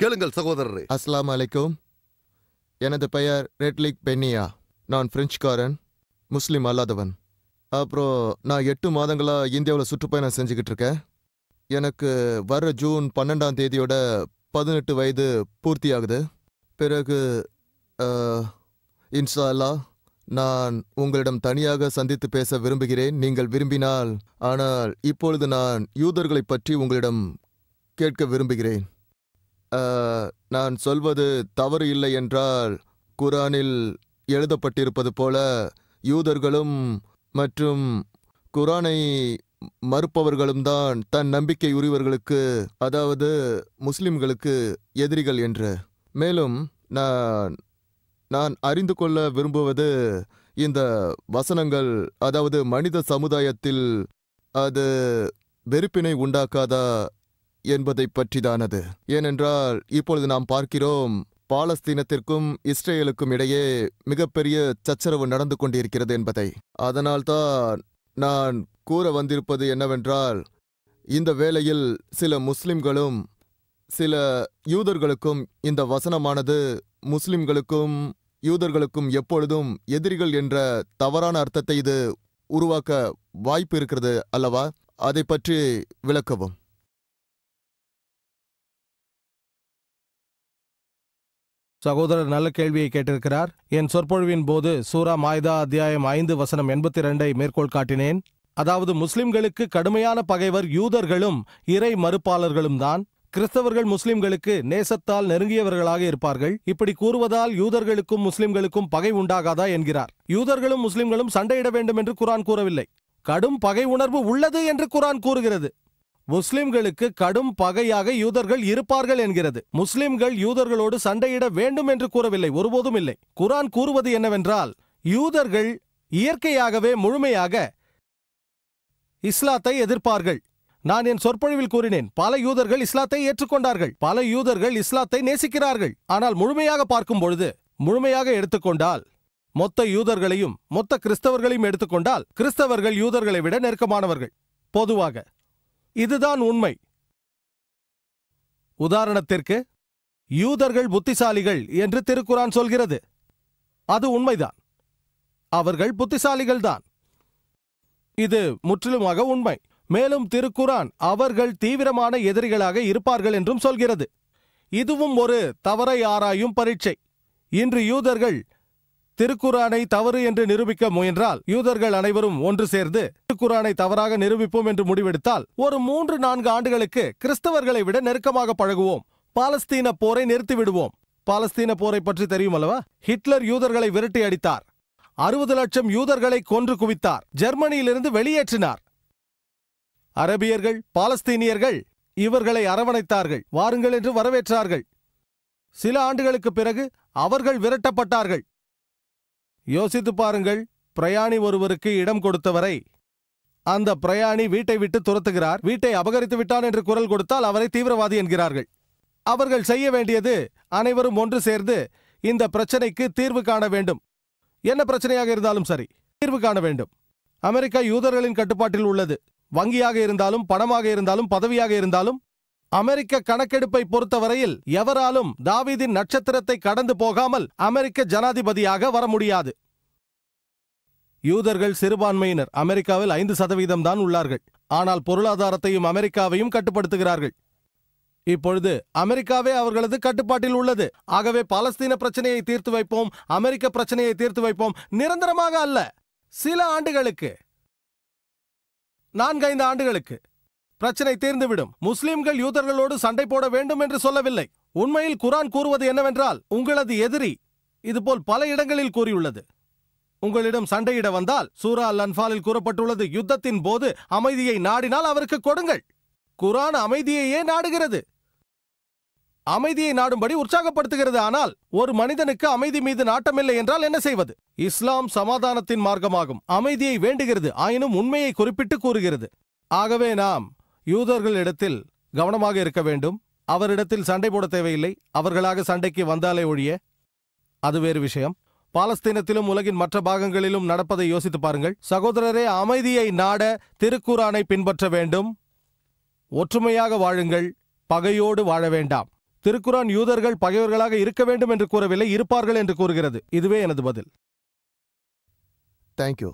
கேளுங்கள் சகோதரரே அஸ்லாம் அலைக்கும் எனது பெயர் ரெட்லிக் பென்னியா நான் பிரெஞ்சுக்காரன் முஸ்லீம் அல்லாதவன் அப்புறம் நான் எட்டு மாதங்களாக இந்தியாவில் சுற்றுப்பயணம் செஞ்சுக்கிட்டு இருக்கேன் எனக்கு வர ஜூன் பன்னெண்டாம் தேதியோட பதினெட்டு வயது பூர்த்தி ஆகுது பிறகு இன்ஷா நான் உங்களிடம் தனியாக சந்தித்து பேச விரும்புகிறேன் நீங்கள் விரும்பினால் ஆனால் இப்பொழுது நான் யூதர்களை பற்றி உங்களிடம் கேட்க விரும்புகிறேன் நான் சொல்வது தவறு இல்லை என்றால் குரானில் எழுதப்பட்டிருப்பது போல யூதர்களும் மற்றும் குரானை மறுப்பவர்களும் தான் தன் நம்பிக்கை உரியவர்களுக்கு அதாவது முஸ்லிம்களுக்கு எதிரிகள் என்று மேலும் நான் நான் அறிந்து கொள்ள விரும்புவது இந்த வசனங்கள் அதாவது மனித சமுதாயத்தில் அது வெறுப்பினை உண்டாக்காதா என்பதை பற்றிதானது ஏனென்றால் இப்பொழுது நாம் பார்க்கிறோம் பாலஸ்தீனத்திற்கும் இஸ்ரேலுக்கும் இடையே மிகப்பெரிய சச்சரவு நடந்து கொண்டிருக்கிறது என்பதை அதனால்தான் நான் கூற வந்திருப்பது என்னவென்றால் இந்த வேளையில் சில முஸ்லிம்களும் சில யூதர்களுக்கும் இந்த வசனமானது முஸ்லிம்களுக்கும் யூதர்களுக்கும் எப்பொழுதும் எதிரிகள் என்ற தவறான அர்த்தத்தை இது உருவாக்க வாய்ப்பு இருக்கிறது அல்லவா அதை பற்றி விளக்கவும் சகோதரர் நல்ல கேள்வியை கேட்டிருக்கிறார் என் சொற்பொழிவின் போது சூரா மாய்தா அத்தியாயம் ஐந்து வசனம் எண்பத்தி இரண்டை மேற்கோள் காட்டினேன் அதாவது முஸ்லிம்களுக்கு கடுமையான பகைவர் யூதர்களும் இறை மறுப்பாளர்களும் தான் கிறிஸ்தவர்கள் முஸ்லிம்களுக்கு நேசத்தால் நெருங்கியவர்களாக இருப்பார்கள் இப்படி கூறுவதால் யூதர்களுக்கும் முஸ்லிம்களுக்கும் பகை உண்டாகாதா என்கிறார் யூதர்களும் முஸ்லிம்களும் சண்டையிட வேண்டும் என்று குரான் கூறவில்லை கடும் பகை உணர்வு உள்ளது என்று குரான் கூறுகிறது முஸ்லிம்களுக்கு கடும் பகையாக யூதர்கள் இருப்பார்கள் என்கிறது முஸ்லிம்கள் யூதர்களோடு சண்டையிட வேண்டும் என்று கூறவில்லை ஒருபோதும் இல்லை குரான் கூறுவது என்னவென்றால் யூதர்கள் இயற்கையாகவே முழுமையாக இஸ்லாத்தை எதிர்ப்பார்கள் நான் என் சொற்பொழிவில் கூறினேன் பல யூதர்கள் இஸ்லாத்தை ஏற்றுக்கொண்டார்கள் பல யூதர்கள் இஸ்லாத்தை நேசிக்கிறார்கள் ஆனால் முழுமையாக பார்க்கும் பொழுது முழுமையாக எடுத்துக்கொண்டால் மொத்த யூதர்களையும் மொத்த கிறிஸ்தவர்களையும் எடுத்துக்கொண்டால் கிறிஸ்தவர்கள் யூதர்களை விட நெருக்கமானவர்கள் பொதுவாக இதுதான் உண்மை உதாரணத்திற்கு யூதர்கள் புத்திசாலிகள் என்று திருக்குரான் சொல்கிறது அது உண்மைதான் அவர்கள் புத்திசாலிகள்தான் இது முற்றிலுமாக உண்மை மேலும் திருக்குரான் அவர்கள் தீவிரமான எதிரிகளாக இருப்பார்கள் என்றும் சொல்கிறது இதுவும் ஒரு தவறை ஆராயும் பரீட்சை இன்று யூதர்கள் திருக்குரானை தவறு என்று நிரூபிக்க முயன்றால் யூதர்கள் அனைவரும் ஒன்று சேர்ந்து திருக்குறானை தவறாக நிரூபிப்போம் என்று முடிவெடுத்தால் ஒரு மூன்று நான்கு ஆண்டுகளுக்கு கிறிஸ்தவர்களை விட நெருக்கமாக பழகுவோம் பாலஸ்தீன போரை நிறுத்திவிடுவோம் பாலஸ்தீன போரை பற்றி தெரியும் அல்லவா ஹிட்லர் யூதர்களை விரட்டி அடித்தார் அறுபது லட்சம் யூதர்களை கொன்று குவித்தார் ஜெர்மனியிலிருந்து வெளியேற்றினார் அரபியர்கள் பாலஸ்தீனியர்கள் இவர்களை அரவணைத்தார்கள் வாருங்கள் என்று வரவேற்றார்கள் சில ஆண்டுகளுக்கு பிறகு அவர்கள் விரட்டப்பட்டார்கள் யோசித்து பாருங்கள் பிரயாணி ஒருவருக்கு இடம் கொடுத்தவரை அந்த பிரயாணி வீட்டை விட்டு துரத்துகிறார் வீட்டை அபகரித்து விட்டான் என்று குரல் கொடுத்தால் அவரை தீவிரவாதி என்கிறார்கள் அவர்கள் செய்ய வேண்டியது அனைவரும் ஒன்று சேர்ந்து இந்த பிரச்சனைக்கு தீர்வு காண வேண்டும் என்ன பிரச்சனையாக இருந்தாலும் சரி தீர்வு காண வேண்டும் அமெரிக்கா யூதர்களின் கட்டுப்பாட்டில் உள்ளது வங்கியாக இருந்தாலும் பணமாக இருந்தாலும் பதவியாக இருந்தாலும் அமெரிக்க கணக்கெடுப்பை பொறுத்தவரையில் எவராலும் தாவீதின் நட்சத்திரத்தை கடந்து போகாமல் அமெரிக்க ஜனாதிபதியாக வர முடியாது யூதர்கள் சிறுபான்மையினர் அமெரிக்காவில் ஐந்து சதவீதம் தான் உள்ளார்கள் ஆனால் பொருளாதாரத்தையும் அமெரிக்காவையும் கட்டுப்படுத்துகிறார்கள் இப்பொழுது அமெரிக்காவே அவர்களது கட்டுப்பாட்டில் உள்ளது ஆகவே பாலஸ்தீன பிரச்சனையை தீர்த்து வைப்போம் அமெரிக்க பிரச்சனையை தீர்த்து வைப்போம் நிரந்தரமாக அல்ல சில ஆண்டுகளுக்கு நான்கைந்து ஆண்டுகளுக்கு பிரச்சனை தீர்ந்துவிடும் முஸ்லிம்கள் யூதர்களோடு சண்டை போட வேண்டும் என்று சொல்லவில்லை உண்மையில் குரான் கூறுவது என்னவென்றால் உங்களது எதிரி இதுபோல் பல இடங்களில் கூறியுள்ளது உங்களிடம் சண்டையிட வந்தால் சூரா அல் அன்பாலில் கூறப்பட்டுள்ளது யுத்தத்தின் போது அமைதியை நாடினால் அவருக்கு கொடுங்கள் குரான் அமைதியையே நாடுகிறது அமைதியை நாடும்படி உற்சாகப்படுத்துகிறது ஆனால் ஒரு மனிதனுக்கு அமைதி மீது நாட்டமில்லை என்றால் என்ன செய்வது இஸ்லாம் சமாதானத்தின் மார்க்கமாகும் அமைதியை வேண்டுகிறது ஆயினும் உண்மையை குறிப்பிட்டு கூறுகிறது ஆகவே நாம் யூதர்கள் இடத்தில் கவனமாக இருக்க வேண்டும் அவரிடத்தில் சண்டை போட தேவையில்லை அவர்களாக சண்டைக்கு வந்தாலே ஒழிய அது வேறு விஷயம் பாலஸ்தீனத்திலும் உலகின் மற்ற பாகங்களிலும் நடப்பதை யோசித்து பாருங்கள் சகோதரரே அமைதியை நாட திருக்குறானை பின்பற்ற வேண்டும் ஒற்றுமையாக வாழுங்கள் பகையோடு வாழ வேண்டாம் திருக்குறான் யூதர்கள் பகைவர்களாக இருக்க வேண்டும் என்று கூறவில்லை இருப்பார்கள் என்று கூறுகிறது இதுவே எனது பதில் தேங்க்யூ